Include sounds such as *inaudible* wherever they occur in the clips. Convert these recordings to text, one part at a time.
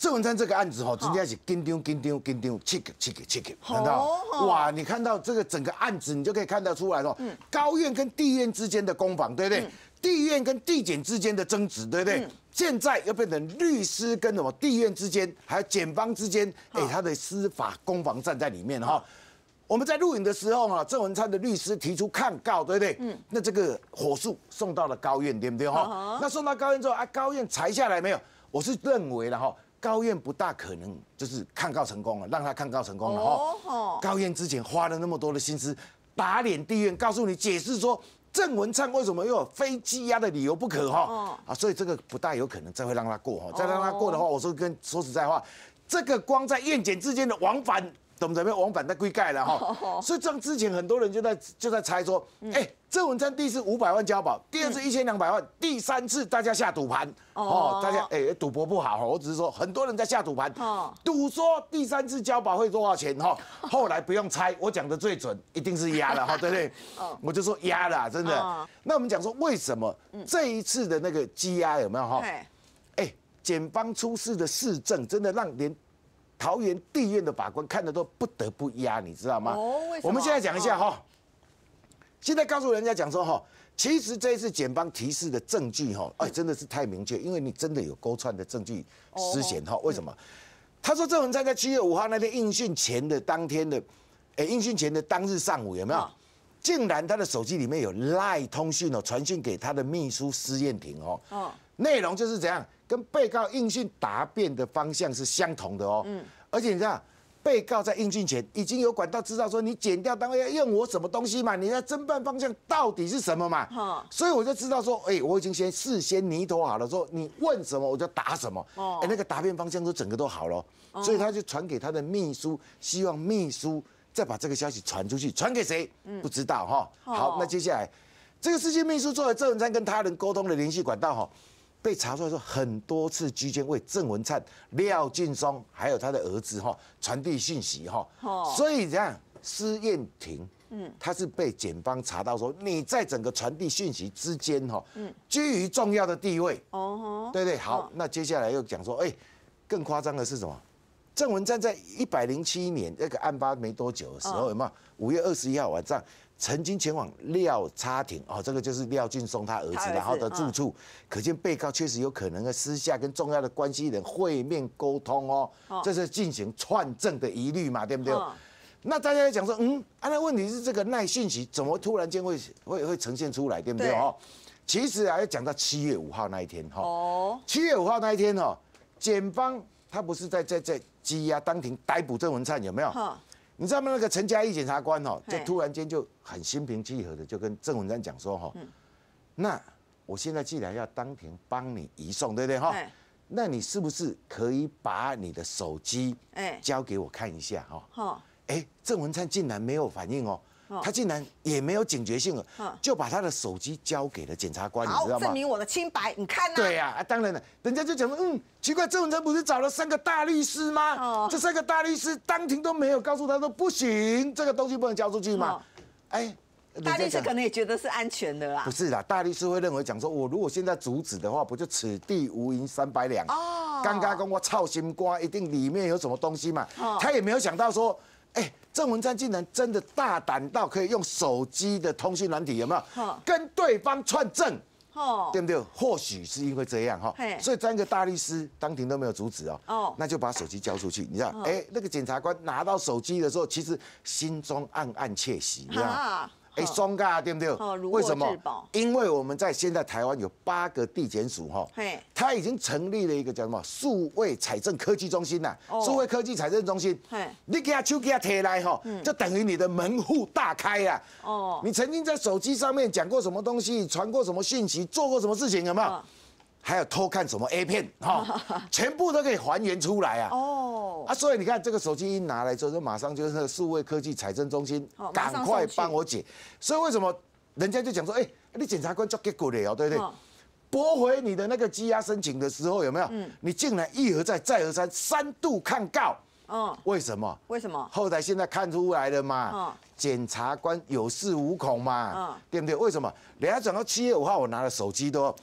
郑文灿这个案子哦，直接是跟丢跟丢跟丢，check check c h c k 看到哇，你看到这个整个案子，你就可以看得出来了哦。高院跟地院之间的攻防，对不对？地院跟地检之间的争执，对不对？现在又变成律师跟什么地院之间，还有检方之间，哎，他的司法攻防战在里面哈。我们在录影的时候啊，郑文灿的律师提出抗告，对不对？嗯。那这个火速送到了高院，对不对？哈。那送到高院之后啊，高院裁下来没有？我是认为了哈。高院不大可能就是抗告成功了，让他抗告成功了哈。高院之前花了那么多的心思打脸地院，告诉你解释说郑文灿为什么又有非羁押的理由不可哈啊，所以这个不大有可能再会让他过哈，再让他过的话，我说跟说实在话，这个光在院检之间的往返。怎么怎么样往返在归盖了哈，所以这样之前很多人就在就在猜说，哎，郑文章第一次五百万交保，第二次一千两百万，第三次大家下赌盘哦，大家哎赌博不好哈，我只是说很多人在下赌盘，赌说第三次交保会多少钱哈，后来不用猜，我讲的最准一定是压了哈，对不对？我就说压了，真的。那我们讲说为什么这一次的那个积压有没有哈？哎，检方出示的市政真的让连。桃园地院的法官看的都不得不压，你知道吗？哦，我们现在讲一下哈。现在告诉人家讲说哈，其实这次检方提示的证据哈，哎，真的是太明确，因为你真的有勾串的证据失线哈。为什么？他说郑文灿在七月五号那天应讯前的当天的，哎，应讯前的当日上午有没有？竟然他的手机里面有赖通讯哦，传讯给他的秘书施燕婷哦，哦，内容就是怎样，跟被告应讯答辩的方向是相同的哦，嗯，而且你知道，被告在应讯前已经有管道知道说你剪掉单位要用我什么东西嘛，你要侦办方向到底是什么嘛，所以我就知道说，哎，我已经先事先拟妥好了，说你问什么我就答什么，哦，哎，那个答辩方向都整个都好了，所以他就传给他的秘书，希望秘书。再把这个消息传出去，传给谁？不知道哈。好，那接下来，这个世界秘书作为郑文灿跟他人沟通的联系管道哈，被查出来说很多次居间为郑文灿、廖劲松还有他的儿子哈传递讯息哈。所以这样施燕婷，嗯，他是被检方查到说你在整个传递讯息之间哈，嗯，居于重要的地位。哦，对对。好，那接下来又讲说，哎，更夸张的是什么？郑文灿在一百零七年那个案发没多久的时候，有没有五月二十一号晚上曾经前往廖差亭哦，这个就是廖俊松他儿子然后的住处，可见被告确实有可能啊私下跟重要的关系人会面沟通哦，这是进行串证的疑虑嘛，对不对？那大家在讲说，嗯，啊，那问题是这个耐讯息怎么突然间会会会呈现出来，对不对？哦，其实啊，要讲到七月五号那一天哈，七月五号那一天哦，检方他不是在在在。羁押当庭逮捕郑文灿有没有？你知道吗？那个陈嘉仪检察官哦，就突然间就很心平气和的就跟郑文灿讲说哈，那我现在既然要当庭帮你移送，对不对哈？那你是不是可以把你的手机哎交给我看一下哈？好，哎，郑文灿竟然没有反应哦。他竟然也没有警觉性了，就把他的手机交给了检察官，你知道吗？证明我的清白，你看呐。对呀，当然了，人家就讲说，嗯，奇怪，郑文灿不是找了三个大律师吗？哦，这三个大律师当庭都没有告诉他，说不行，这个东西不能交出去嘛。哦。哎，大律师可能也觉得是安全的啦。不是啦，大律师会认为讲说，我如果现在阻止的话，不就此地无银三百两？哦。刚尬功，我操心瓜，一定里面有什么东西嘛。哦。他也没有想到说。哎，郑文灿竟然真的大胆到可以用手机的通讯软体，有没有？跟对方串证，对不对？或许是因为这样哈，所以三个大律师当庭都没有阻止哦。那就把手机交出去。你知道，哎，那个检察官拿到手机的时候，其实心中暗暗窃喜，你知道。哎，双嘎对不对？为什么？因为我们在现在台湾有八个地检署哈，他已经成立了一个叫什么数位财政科技中心呐，数位科技财政中心。你给他就给他贴来哈，就等于你的门户大开啊。你曾经在手机上面讲过什么东西，传过什么信息，做过什么事情，有没有？还有偷看什么 A 片，*laughs* 哈，全部都可以还原出来啊！哦，啊，所以你看这个手机一拿来之后，就马上就是数位科技采证中心，赶快帮我解。所以为什么人家就讲说，哎，你检察官就结果了哦，对不对？驳回你的那个羁押申请的时候，有没有？嗯，你竟然一而再，再而三，三度抗告。嗯，为什么？为什么？后台现在看出来了嘛？嗯，检察官有恃无恐嘛？嗯，对不对？为什么？人家讲到七月五号，我拿了手机都。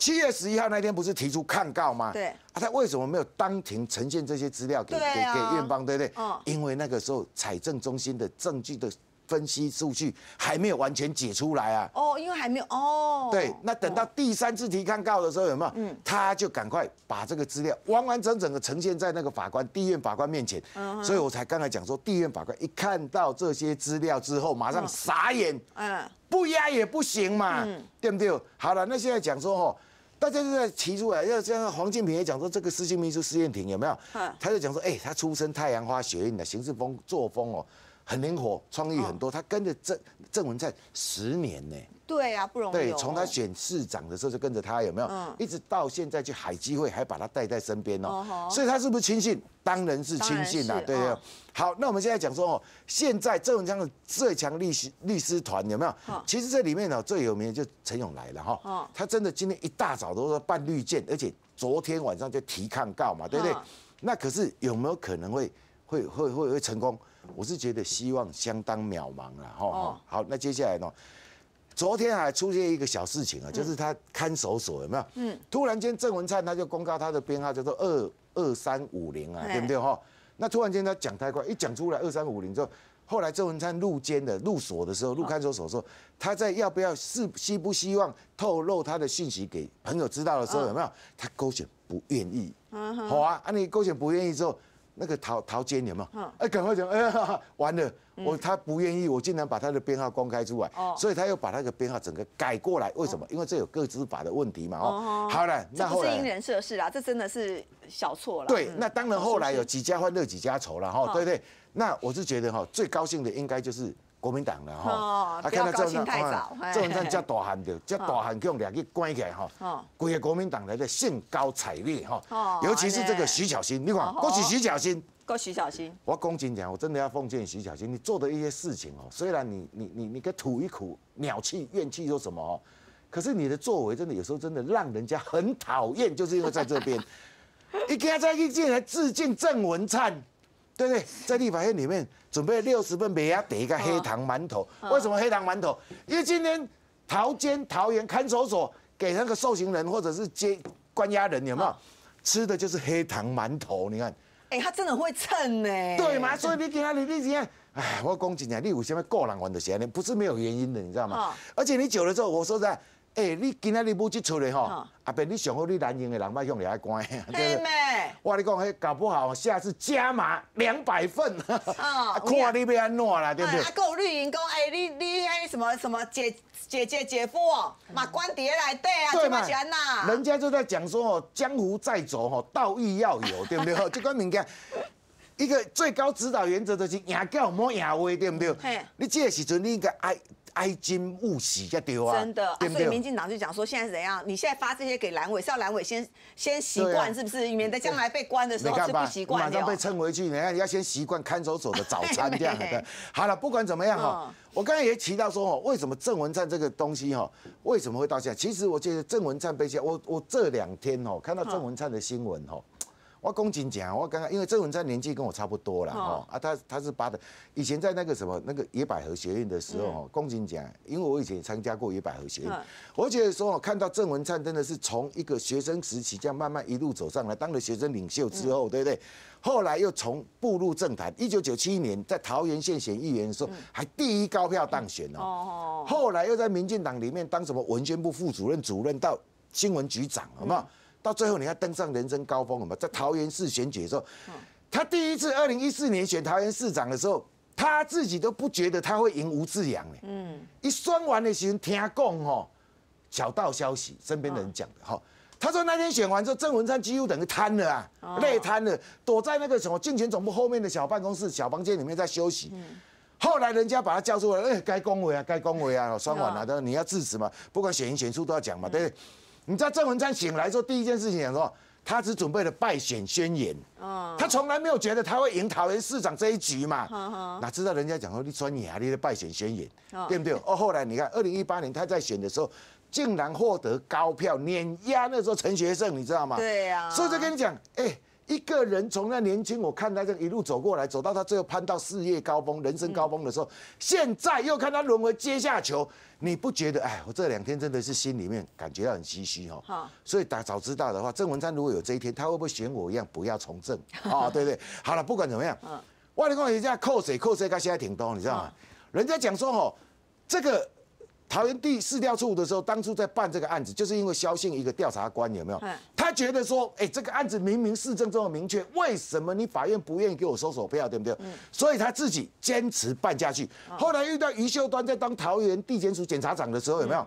七月十一号那天不是提出抗告吗？对，他为什么没有当庭呈现这些资料给给给院方，对不对？嗯，因为那个时候财政中心的证据的分析数据还没有完全解出来啊。哦，因为还没有哦。对，那等到第三次提抗告的时候，有没有？嗯，他就赶快把这个资料完完整整的呈现在那个法官地院法官面前。嗯，所以我才刚才讲说地院法官一看到这些资料之后，马上傻眼。嗯，不压也不行嘛，对不对？好了，那现在讲说哦。大家都在提出来，要像黄建平也讲说，这个司金秘书施验婷有没有？他就讲说，哎，他出身太阳花学运的行事风作风哦，很灵活，创意很多。他跟着郑郑文灿十年呢。对呀，不容易。对，从他选市长的时候就跟着他，有没有？一直到现在去海基会还把他带在身边哦。所以他是不是亲信？当然，是亲信啦，对不对？好，那我们现在讲说哦，现在郑文江的最强律师律师团有没有？其实这里面呢最有名的就陈勇来了哈。哦。他真的今天一大早都在办绿建，而且昨天晚上就提抗告嘛，对不对？那可是有没有可能会会会会会成功？我是觉得希望相当渺茫了哈。哦。好，那接下来呢？昨天还出现一个小事情啊，就是他看守所有没有？嗯，突然间郑文灿他就公告他的编号，叫做二二三五零啊，对不对哈？那突然间他讲太快，一讲出来二三五零之后，后来郑文灿入监的入所的时候，入看守所的时候，他在要不要是希不希望透露他的信息给朋友知道的时候，有没有他勾选不愿意？好啊，啊你勾选不愿意之后。那个陶陶坚林嘛，哎，赶快讲，哎呀，完了，我他不愿意，我竟然把他的编号公开出来，所以他又把那个编号整个改过来。为什么？因为这有个执法的问题嘛。哦，好了，那后来这是因人设事啦，这真的是小错了。对，那当然后来有几家欢乐几家愁了，吼，对不对？那我是觉得哈，最高兴的应该就是。国民党了，吼！不看到兴太早。郑文灿才大汉的，叫大喊叫两个关起来，吼！整个国民党来的兴高采烈，吼！尤其是这个徐巧芯，你看，恭喜徐巧芯，过徐巧芯，我公谨讲，我真的要奉劝徐巧芯，你做的一些事情哦，虽然你你你你该吐一口鸟气、怨气又什么，哦，可是你的作为真的有时候真的让人家很讨厌，就是因为在这边，*laughs* 一个在一进来致敬郑文灿。对对，在立法院里面准备六十份每一得一个黑糖馒头，为什么黑糖馒头？因为今天桃监桃园看守所给那个受刑人或者是监关押人，有没有吃的就是黑糖馒头？你看，哎，他真的会蹭呢。对嘛，所以你给他你你怎样？哎，我恭喜你，你有什么过人玩的钱呢？不是没有原因的，你知道吗？而且你久了之后，我说在。哎，你今仔日冇去出嚟吼？阿伯，你上好你男人的人脉向你来关诶，对我话你讲，迄搞不好，下次加码两百份，啊，看你要安怎啦，对不对？阿哥绿营讲，哎，你你哎什么什么姐姐姐姐夫哦，马关蝶来对啊，对嘛？人家就在讲说哦，江湖再走吼，道义要有，对不对？就讲明个一个最高指导原则就是赢叫莫赢威，对不对？你这个时候你应该爱。哀矜勿喜一条啊，真的，所以民进党就讲说现在怎样？你现在发这些给蓝委，是要蓝委先先习惯，是不是？免得将来被关的时候不习惯，马上被称回去。你看，你要先习惯看守所的早餐 *laughs* 这样的。好了，不管怎么样哈，我刚才也提到说哦，为什么郑文灿这个东西哈为什么会到现在？其实我觉得郑文灿被下，我我这两天哦，看到郑文灿的新闻哈。我公斤讲，我刚刚因为郑文灿年纪跟我差不多啦，哦，啊，他他是八的，以前在那个什么那个野百合学院的时候，恭公斤奖，因为我以前也参加过野百合学院，我觉得说看到郑文灿真的是从一个学生时期这样慢慢一路走上来，当了学生领袖之后，对不对？后来又从步入政坛，一九九七年在桃园县选议员的时候还第一高票当选哦，后来又在民进党里面当什么文宣部副主任、主任到新闻局长，好不好？到最后，你要登上人生高峰了嘛？在桃园市选举的时候，他第一次二零一四年选桃园市长的时候，他自己都不觉得他会赢吴志阳嗯，一算完的时候听讲哦，小道消息，身边的人讲的哈。他说那天选完之后，郑文灿几乎等于瘫了啊，累瘫了，躲在那个什么竞选总部后面的小办公室、小房间里面在休息。后来人家把他叫出来，哎，该恭维啊，该恭维啊，双完了你要致辞嘛，不管选赢选输都要讲嘛，对不对？你知道郑文灿醒来之后第一件事情讲说，他只准备了败选宣言，他从来没有觉得他会赢桃园市长这一局嘛，哪 *laughs* 知道人家讲说你穿你丽的败选宣言，对不对？哦，后来你看二零一八年他在选的时候，竟然获得高票碾压那时候陈学圣，你知道吗？对呀，所以就跟你讲，哎。一个人从那年轻，我看他这一路走过来，走到他最后攀到事业高峰、人生高峰的时候，现在又看他沦为阶下囚，你不觉得？哎，我这两天真的是心里面感觉到很唏嘘哈。所以打早知道的话，郑文灿如果有这一天，他会不会选我一样不要从政？啊，*laughs* 对对。好了，不管怎么样，嗯，外劳公人家扣税扣税，他现在挺多，你知道吗？人家讲说哦，这个。桃园地市调处的时候，当初在办这个案子，就是因为萧姓一个调查官有没有？他觉得说，哎，这个案子明明市政这么明确，为什么你法院不愿意给我收索票，对不对？所以他自己坚持办下去。后来遇到余秀端在当桃园地检署检察长的时候，有没有？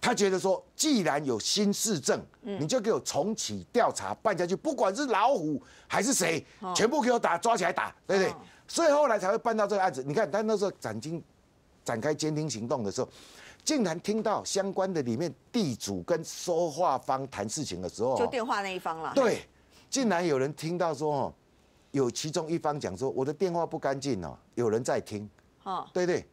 他觉得说，既然有新市政，你就给我重启调查办下去，不管是老虎还是谁，全部给我打，抓起来打，对不对？所以后来才会办到这个案子。你看他那时候展开监听行动的时候。竟然听到相关的里面地主跟说话方谈事情的时候，就电话那一方啦。对，竟然有人听到说，有其中一方讲说我的电话不干净哦，有人在听。哦，对对，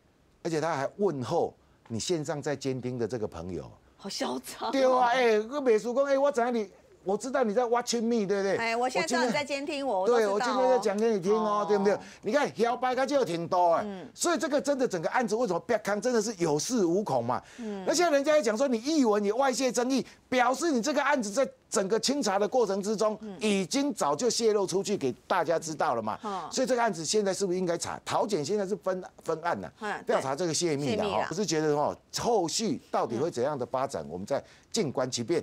而且他还问候你线上在监听的这个朋友。好嚣张。对啊，哎，个秘书讲，哎，我知你。我知道你在 watching me，对不对？哎，我现在知道你在监听我，对我今天在讲给你听哦，对不对？你看摇摆，它就有挺多哎，所以这个真的整个案子为什么 b i 真的是有恃无恐嘛？嗯，那现在人家在讲说你译文你外泄争议，表示你这个案子在整个清查的过程之中，已经早就泄露出去给大家知道了嘛？哦，所以这个案子现在是不是应该查？桃检现在是分分案了，调查这个泄密的，不是觉得哦，后续到底会怎样的发展，我们再静观其变。